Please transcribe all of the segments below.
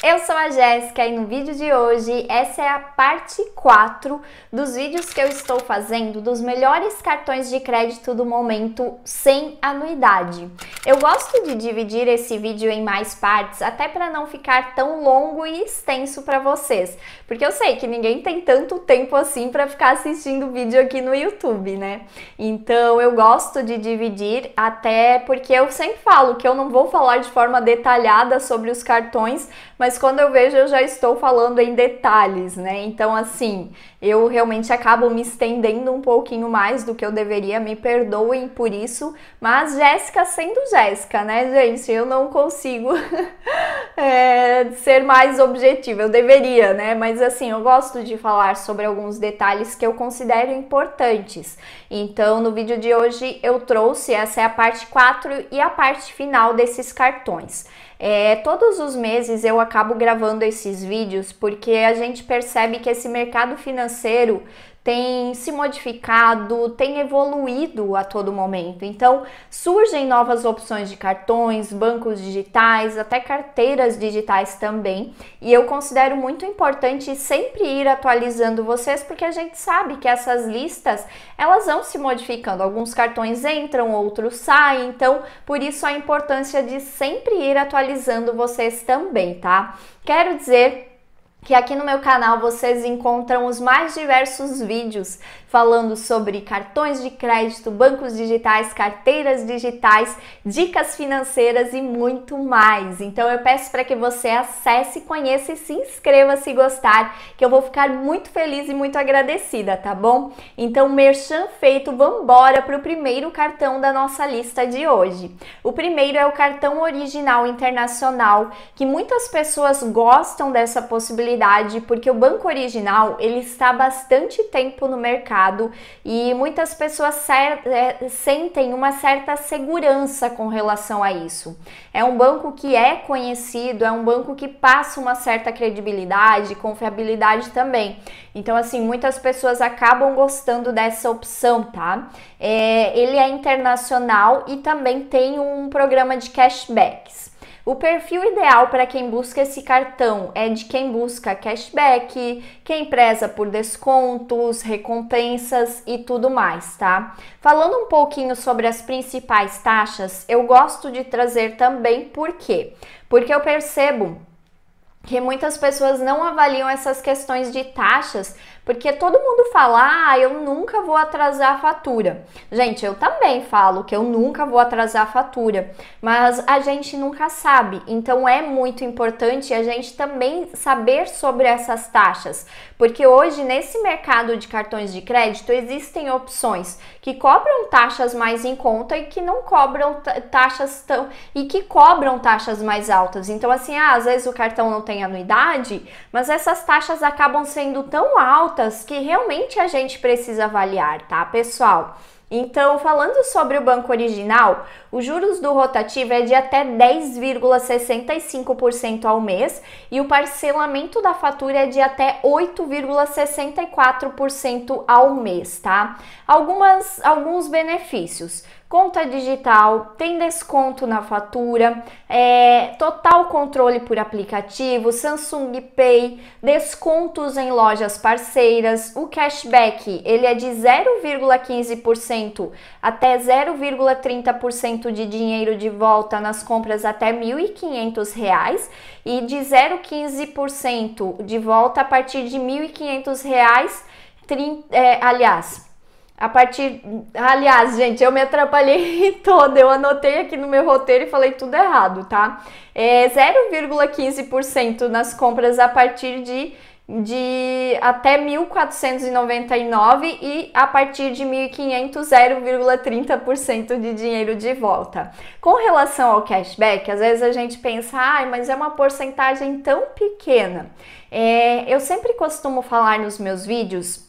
Eu sou a Jéssica e no vídeo de hoje essa é a parte 4 dos vídeos que eu estou fazendo dos melhores cartões de crédito do momento sem anuidade. Eu gosto de dividir esse vídeo em mais partes, até para não ficar tão longo e extenso para vocês, porque eu sei que ninguém tem tanto tempo assim para ficar assistindo vídeo aqui no YouTube, né? Então eu gosto de dividir até porque eu sempre falo que eu não vou falar de forma detalhada sobre os cartões, mas mas quando eu vejo eu já estou falando em detalhes, né? Então, assim, eu realmente acabo me estendendo um pouquinho mais do que eu deveria, me perdoem por isso, mas Jéssica sendo Jéssica, né, gente? Eu não consigo é, ser mais objetiva, eu deveria, né? Mas, assim, eu gosto de falar sobre alguns detalhes que eu considero importantes. Então, no vídeo de hoje eu trouxe essa é a parte 4 e a parte final desses cartões. É, todos os meses eu acabo gravando esses vídeos porque a gente percebe que esse mercado financeiro tem se modificado, tem evoluído a todo momento. Então, surgem novas opções de cartões, bancos digitais, até carteiras digitais também. E eu considero muito importante sempre ir atualizando vocês, porque a gente sabe que essas listas, elas vão se modificando. Alguns cartões entram, outros saem. Então, por isso a importância de sempre ir atualizando vocês também, tá? Quero dizer que aqui no meu canal vocês encontram os mais diversos vídeos falando sobre cartões de crédito, bancos digitais, carteiras digitais, dicas financeiras e muito mais. Então eu peço para que você acesse, conheça e se inscreva se gostar, que eu vou ficar muito feliz e muito agradecida, tá bom? Então, merchan feito, vamos para o primeiro cartão da nossa lista de hoje. O primeiro é o cartão original internacional, que muitas pessoas gostam dessa possibilidade porque o banco original ele está há bastante tempo no mercado mercado e muitas pessoas é, sentem uma certa segurança com relação a isso. É um banco que é conhecido, é um banco que passa uma certa credibilidade, confiabilidade também. Então, assim, muitas pessoas acabam gostando dessa opção, tá? É, ele é internacional e também tem um programa de cashbacks. O perfil ideal para quem busca esse cartão é de quem busca cashback, quem preza por descontos, recompensas e tudo mais, tá? Falando um pouquinho sobre as principais taxas, eu gosto de trazer também por quê? Porque eu percebo que muitas pessoas não avaliam essas questões de taxas porque todo mundo fala, ah, eu nunca vou atrasar a fatura. Gente, eu também falo que eu nunca vou atrasar a fatura, mas a gente nunca sabe. Então é muito importante a gente também saber sobre essas taxas, porque hoje nesse mercado de cartões de crédito existem opções que cobram taxas mais em conta e que não cobram taxas tão e que cobram taxas mais altas. Então assim, ah, às vezes o cartão não tem anuidade, mas essas taxas acabam sendo tão altas notas que realmente a gente precisa avaliar, tá, pessoal? Então, falando sobre o banco original, os juros do rotativo é de até 10,65% ao mês e o parcelamento da fatura é de até 8,64% ao mês, tá? Algumas, alguns benefícios. Conta digital, tem desconto na fatura, é, total controle por aplicativo, Samsung Pay, descontos em lojas parceiras, o cashback ele é de 0,15% até 0,30% de dinheiro de volta nas compras até R$ 1.500 e de 0,15% de volta a partir de R$ 1.500, é, aliás, a partir. Aliás, gente, eu me atrapalhei toda. Eu anotei aqui no meu roteiro e falei tudo errado, tá? É 0,15% nas compras a partir de, de até 1.499 e a partir de 1.500, 0,30% de dinheiro de volta. Com relação ao cashback, às vezes a gente pensa, ai, ah, mas é uma porcentagem tão pequena. É, eu sempre costumo falar nos meus vídeos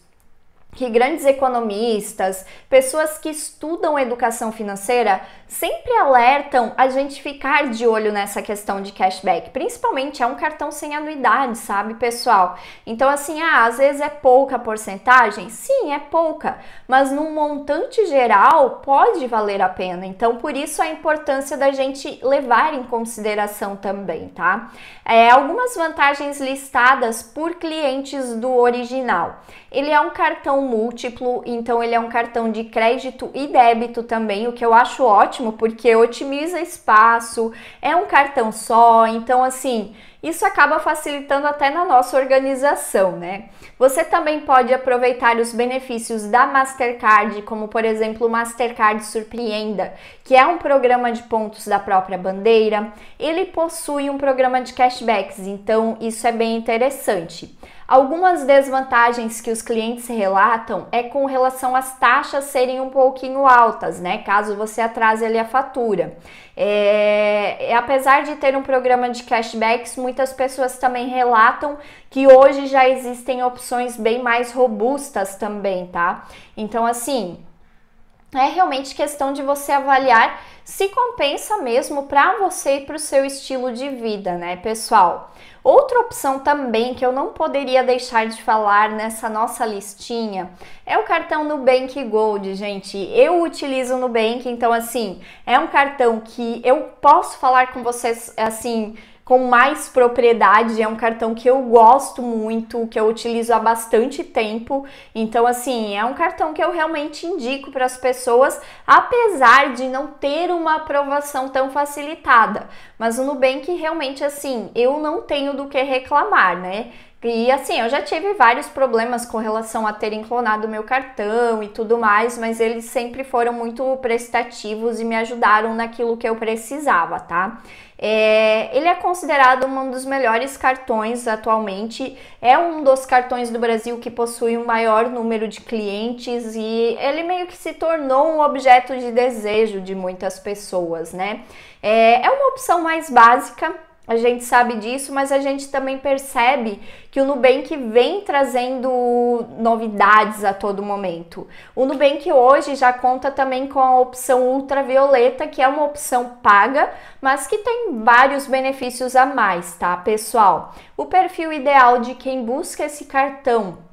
que grandes economistas, pessoas que estudam educação financeira, sempre alertam a gente ficar de olho nessa questão de cashback. Principalmente é um cartão sem anuidade, sabe, pessoal? Então, assim, ah, às vezes é pouca porcentagem? Sim, é pouca, mas no montante geral pode valer a pena. Então, por isso a importância da gente levar em consideração também, tá? É, algumas vantagens listadas por clientes do original. Ele é um cartão múltiplo, então ele é um cartão de crédito e débito também, o que eu acho ótimo, porque otimiza espaço, é um cartão só, então assim, isso acaba facilitando até na nossa organização, né? Você também pode aproveitar os benefícios da Mastercard, como por exemplo o Mastercard Surpreenda, que é um programa de pontos da própria bandeira. Ele possui um programa de cashbacks, então isso é bem interessante. Algumas desvantagens que os clientes relatam é com relação às taxas serem um pouquinho altas, né? Caso você atrase ali a fatura. É, é, apesar de ter um programa de cashbacks, muitas pessoas também relatam que hoje já existem opções bem mais robustas também, tá? Então, assim, é realmente questão de você avaliar se compensa mesmo para você e para o seu estilo de vida, né, pessoal? Outra opção também que eu não poderia deixar de falar nessa nossa listinha é o cartão Nubank Gold, gente. Eu utilizo o Nubank, então assim, é um cartão que eu posso falar com vocês assim com mais propriedade. É um cartão que eu gosto muito, que eu utilizo há bastante tempo. Então, assim, é um cartão que eu realmente indico para as pessoas, apesar de não ter uma aprovação tão facilitada. Mas o Nubank realmente, assim, eu não tenho do que reclamar, né? E assim, eu já tive vários problemas com relação a terem clonado meu cartão e tudo mais, mas eles sempre foram muito prestativos e me ajudaram naquilo que eu precisava, tá? É, ele é considerado um dos melhores cartões atualmente, é um dos cartões do Brasil que possui o um maior número de clientes e ele meio que se tornou um objeto de desejo de muitas pessoas, né? é, é uma opção mais básica, a gente sabe disso, mas a gente também percebe que o Nubank vem trazendo novidades a todo momento. O Nubank hoje já conta também com a opção ultravioleta, que é uma opção paga, mas que tem vários benefícios a mais, tá, pessoal? O perfil ideal de quem busca esse cartão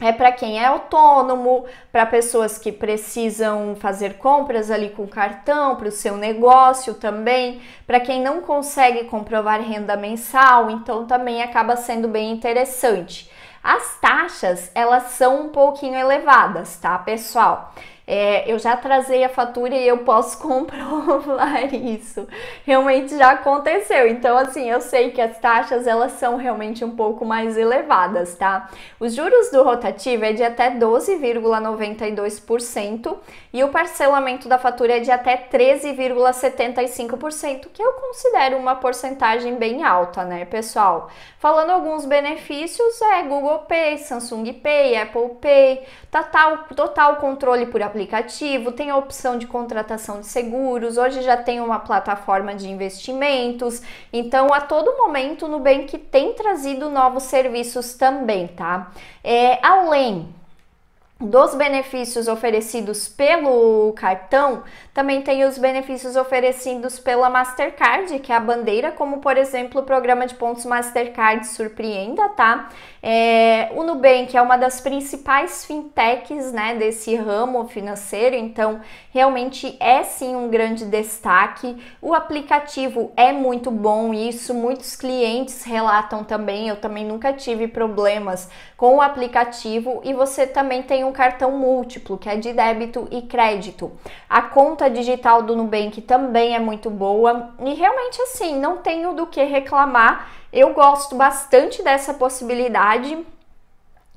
é para quem é autônomo, para pessoas que precisam fazer compras ali com cartão, para o seu negócio também, para quem não consegue comprovar renda mensal, então também acaba sendo bem interessante. As taxas, elas são um pouquinho elevadas, tá, pessoal? É, eu já trazei a fatura e eu posso comprovar isso. Realmente já aconteceu. Então, assim, eu sei que as taxas elas são realmente um pouco mais elevadas, tá? Os juros do rotativo é de até 12,92% e o parcelamento da fatura é de até 13,75%, que eu considero uma porcentagem bem alta, né, pessoal? Falando alguns benefícios, é Google Pay, Samsung Pay, Apple Pay, total, total controle por aplicativo aplicativo, tem a opção de contratação de seguros, hoje já tem uma plataforma de investimentos. Então, a todo momento, o Nubank tem trazido novos serviços também, tá? É, além dos benefícios oferecidos pelo cartão, também tem os benefícios oferecidos pela Mastercard, que é a bandeira, como por exemplo o programa de pontos Mastercard Surpreenda, tá? É, o Nubank é uma das principais fintechs, né, desse ramo financeiro, então realmente é sim um grande destaque. O aplicativo é muito bom, isso muitos clientes relatam também. Eu também nunca tive problemas com o aplicativo e você também tem um cartão múltiplo, que é de débito e crédito. A conta digital do Nubank também é muito boa e realmente assim, não tenho do que reclamar. Eu gosto bastante dessa possibilidade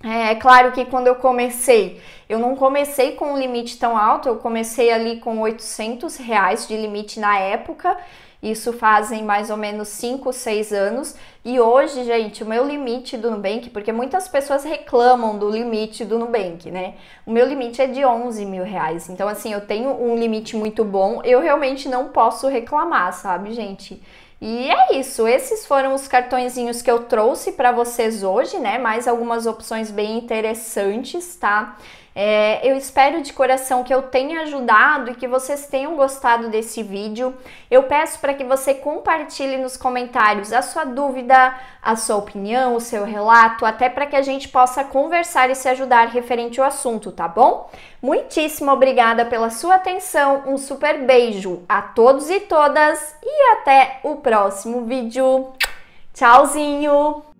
é, é claro que quando eu comecei, eu não comecei com um limite tão alto, eu comecei ali com 800 reais de limite na época, isso fazem mais ou menos 5, 6 anos. E hoje, gente, o meu limite do Nubank, porque muitas pessoas reclamam do limite do Nubank, né? O meu limite é de 11 mil reais. Então, assim, eu tenho um limite muito bom. Eu realmente não posso reclamar, sabe, gente? E é isso, esses foram os cartõezinhos que eu trouxe para vocês hoje, né? Mais algumas opções bem interessantes, tá? É, eu espero de coração que eu tenha ajudado e que vocês tenham gostado desse vídeo. Eu peço para que você compartilhe nos comentários a sua dúvida, a sua opinião, o seu relato, até para que a gente possa conversar e se ajudar referente ao assunto, tá bom? Muitíssimo obrigada pela sua atenção, um super beijo a todos e todas e até o próximo vídeo. Tchauzinho!